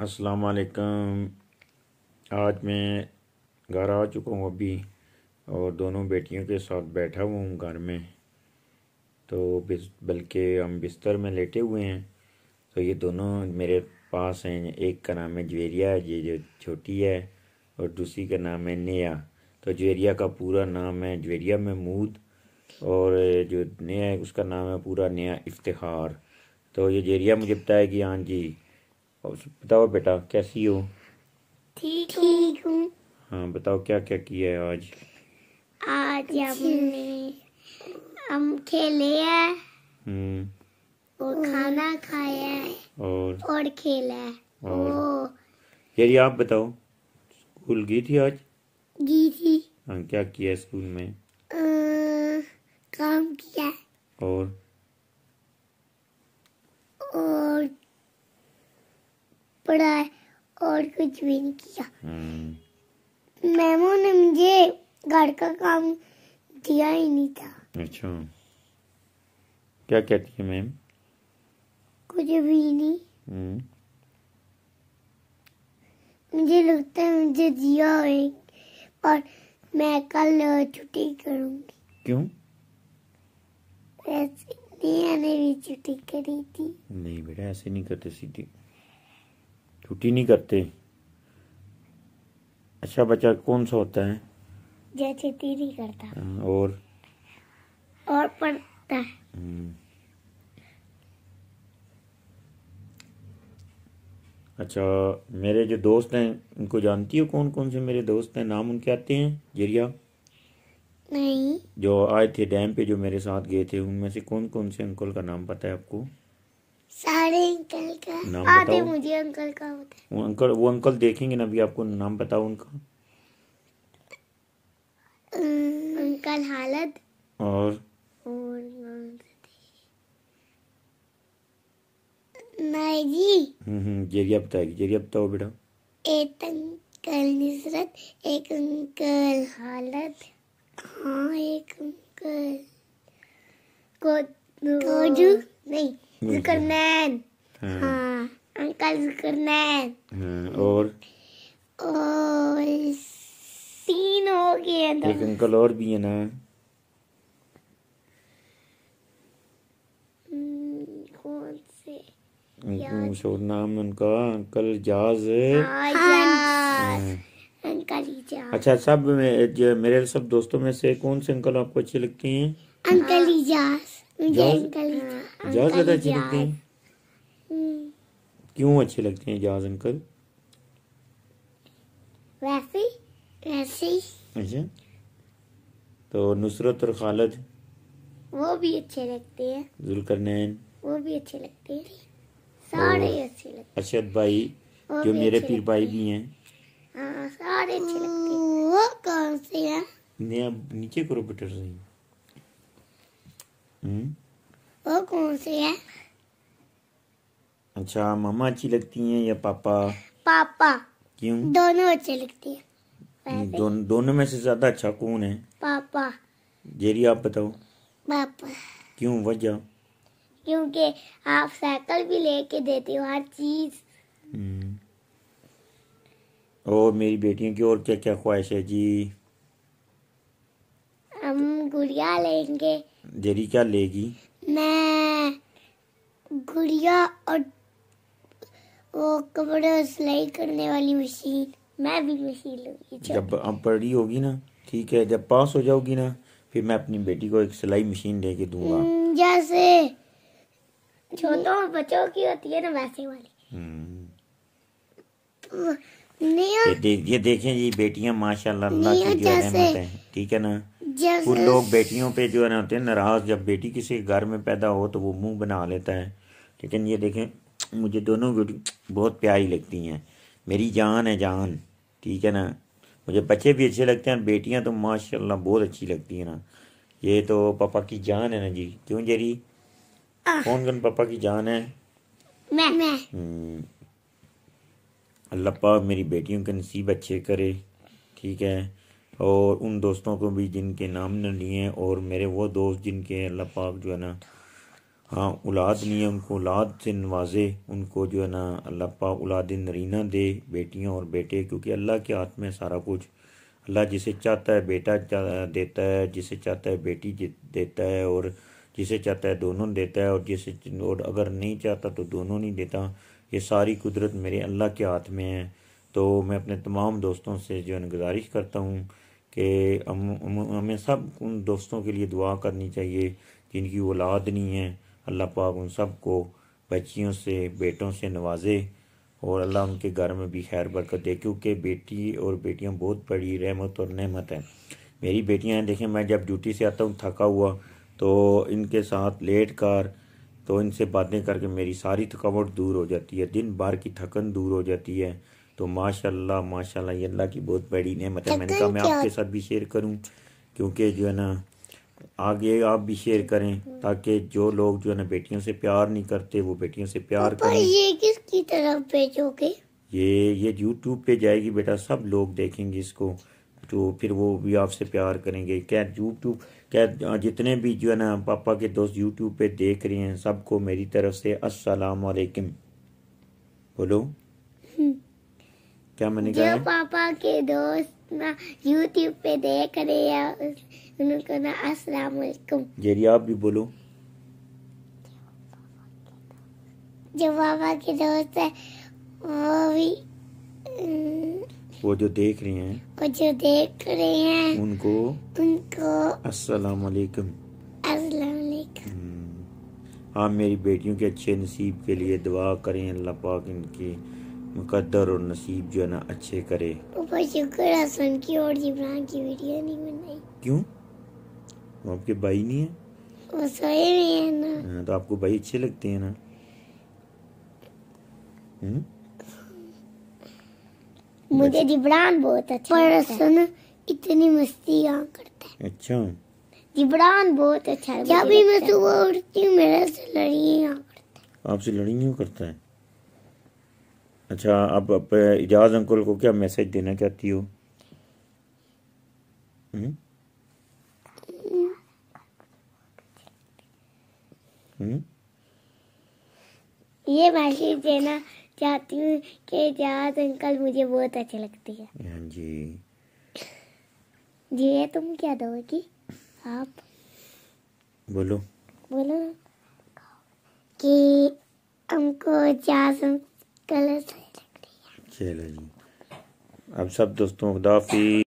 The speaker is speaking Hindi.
अस्सलाम वालेकुम आज मैं घर आ चुका हूँ अभी और दोनों बेटियों के साथ बैठा हुआ हूँ घर में तो बल्कि हम बिस्तर में लेटे हुए हैं तो ये दोनों मेरे पास हैं एक का नाम है जवेरिया ये जो छोटी है और दूसरी का नाम है नया तो जवेरिया का पूरा नाम है जवेरिया महमूद और जो नया है उसका नाम है पूरा नया इफ्तार तो ये जेरिया मुझे बताया कि हाँ जी और बताओ बेटा कैसी हो ठीक हूँ हाँ बताओ क्या क्या किया है आज आज हमने हम खेले हैं हम्म। और खाना खाया है और और खेला है और यारी आप बताओ स्कूल गई थी आज गई थी हाँ क्या किया स्कूल में आ, काम किया और पढ़ा है और कुछ भी नहीं किया हम्म। मैमो ने मुझे घर का काम दिया ही नहीं था अच्छा क्या कहती है मैम कुछ भी नहीं हम्म। मुझे लगता है मुझे दिया है और मैं कल छुट्टी करूंगी क्यों ऐसे नहीं मैंने भी छुट्टी करी थी नहीं बेटा ऐसे नहीं करते सीधी छुट्टी नहीं करते अच्छा बच्चा कौन सा होता है जैसे छुट्टी करता हाँ, और और पढ़ता है हम्म। अच्छा मेरे जो दोस्त हैं उनको जानती हो कौन कौन से मेरे दोस्त हैं नाम उनके आते हैं जरिया नहीं जो आए थे डैम पे जो मेरे साथ गए थे उनमें से कौन कौन से अंकल का नाम पता है आपको सारे अंकल का नाम आधे मुझे अंकल का होता है वो अंकल वो अंकल देखेंगे ना अभी आपको नाम बताओ उनका अंकल हालत और और जी हम्म, हम्म जेरिया बताएगी जेरिया बताओ बेटा एक अंकल एक अंकल हालत हाँ एक अंकल को हाँ। नहीं हाँ।, हाँ, अंकल जुकरमैन हाँ, और और तीन हो गए तो। एक अंकल और भी है ना हम्म, कौन से मशहूर नाम है उनका अंकल जाज हाँ, अंकल जाज अच्छा सब मेरे सब दोस्तों में से कौन से अंकल आपको अच्छे लगते हैं अंकल जहाज ज्यादा अच्छे लगते हैं हम्म। क्यों अच्छे लगते हैं जहाज अंकल वैसे वैसे अच्छा तो नुसरत और खालद वो भी अच्छे लगते हैं जुलकरनैन वो भी अच्छे लगते हैं सारे अच्छे लगते हैं अशद भाई जो मेरे पीर भाई भी हैं हाँ सारे अच्छे लगते हैं वो कौन से हैं नीचे करो बेटर सही वो कौन सी है अच्छा मामा अच्छी लगती हैं या पापा पापा क्यों दोनों अच्छी लगती है दोन, दोनों में से ज्यादा अच्छा कौन है पापा जेरी आप बताओ पापा क्यों वजह क्योंकि आप साइकिल भी लेके देते हो हर चीज हम्म। और मेरी बेटियों की और क्या क्या ख्वाहिश है जी हम गुड़िया लेंगे जेरी क्या लेगी मैं गुड़िया और वो कपड़े सिलाई करने वाली मशीन मैं भी मशीन लूंगी जब अब बड़ी होगी ना ठीक है जब पास हो जाओगी ना फिर मैं अपनी बेटी को एक सिलाई मशीन लेके दूंगा हम्म, जैसे छोटों बच्चों की होती है ना वैसे वाली हम्म। ये, दे, ये देखें जी बेटियां माशाल्लाह अल्लाह की जो रहमत है ठीक है ना वो लोग बेटियों पे जो है ना होते हैं नाराज़ जब बेटी किसी घर में पैदा हो तो वो मुंह बना लेता है लेकिन ये देखें मुझे दोनों बेटी बहुत प्यारी लगती हैं मेरी जान है जान ठीक है ना मुझे बच्चे भी अच्छे लगते हैं बेटियां तो माशाल्लाह बहुत अच्छी लगती है ना ये तो पापा की जान है ना जी क्यों जेरी कौन कौन पापा की जान है मैं मैं हम्म। अल्लाह पाक मेरी बेटियों के नसीब अच्छे करे ठीक है और उन दोस्तों को भी जिनके नाम न लिए और मेरे वो दोस्त जिनके अल्लाह पाक जो है ना हाँ औलाद लिए है उनको औलाद से नवाजे उनको जो है ना अल्लाह पाक औलाद नरीना दे बेटियाँ और बेटे क्योंकि अल्लाह के हाथ में सारा कुछ अल्लाह जिसे चाहता है बेटा देता है जिसे चाहता है बेटी देता है और जिसे चाहता है दोनों देता है और जिसे और अगर नहीं चाहता तो दोनों नहीं देता ये सारी कुदरत मेरे अल्लाह के हाथ में है तो मैं अपने तमाम दोस्तों से जो है गुजारिश करता हूँ कि हमें सब उन दोस्तों के लिए दुआ करनी चाहिए जिनकी औलाद नहीं है अल्लाह पाक उन सब को बच्चियों से बेटों से नवाजे और अल्लाह उनके घर में भी खैर बरकत दे क्योंकि बेटी और बेटियां बहुत बड़ी रहमत और नहमत हैं मेरी बेटियां हैं देखें मैं जब ड्यूटी से आता हूँ थका हुआ तो इनके साथ लेट कर तो इनसे बातें करके मेरी सारी थकावट दूर हो जाती है दिन भर की थकन दूर हो जाती है तो माशाल्लाह माशाल्लाह ये अल्लाह की बहुत बड़ी नेमत है तो मैंने कहा मैं आपके साथ भी शेयर करूँ क्योंकि जो है ना आगे आप भी शेयर करें ताकि जो लोग जो है ना बेटियों से प्यार नहीं करते वो बेटियों से प्यार तो करें ये किसकी तरफ भेजोगे ये ये यूट्यूब पे जाएगी बेटा सब लोग देखेंगे इसको तो फिर वो भी आपसे प्यार करेंगे क्या यूट्यूब क्या जितने भी जो है ना पापा के दोस्त यूट्यूब पे देख रहे हैं सबको मेरी तरफ से अस्सलाम बोलो हम्म। क्या मैंने कहा पापा के दोस्त ना यूट्यूब पे देख रहे हैं उनको ना अस्सलाम वालेकुम जेरी आप भी बोलो जो पापा के दोस्त है वो भी वो जो देख रहे हैं वो जो देख रहे हैं उनको उनको अस्सलाम वालेकुम अस्सलाम वालेकुम हाँ हम्म। मेरी बेटियों के अच्छे नसीब के लिए दुआ करें अल्लाह पाक इनकी मुकद्दर और नसीब जो है ना अच्छे करे ऊपर शुक्र हसन की और जिब्रान की वीडियो नहीं बनाई क्यों वो आपके भाई नहीं है वो सही नहीं है ना हाँ तो आपको भाई अच्छे लगते हैं ना हुँ? हम्म? मुझे जिब्रान अच्छा। बहुत अच्छा पर हसन इतनी मस्ती यहाँ करते हैं अच्छा जिब्रान बहुत अच्छा है जब भी मैं सुबह उठती हूँ मेरे से लड़िए यहाँ करता है आपसे क्यों करता है अच्छा अब, अब इजाज़ अंकल को क्या मैसेज देना चाहती हो हम्म? हम्म? ये मैसेज देना चाहती हूँ कि इजाज़ अंकल मुझे बहुत अच्छे लगते हैं हाँ जी जी तुम क्या दोगी आप बोलो बोलो कि हमको इजाज़ चलो जी अब सब दोस्तों खुदाफी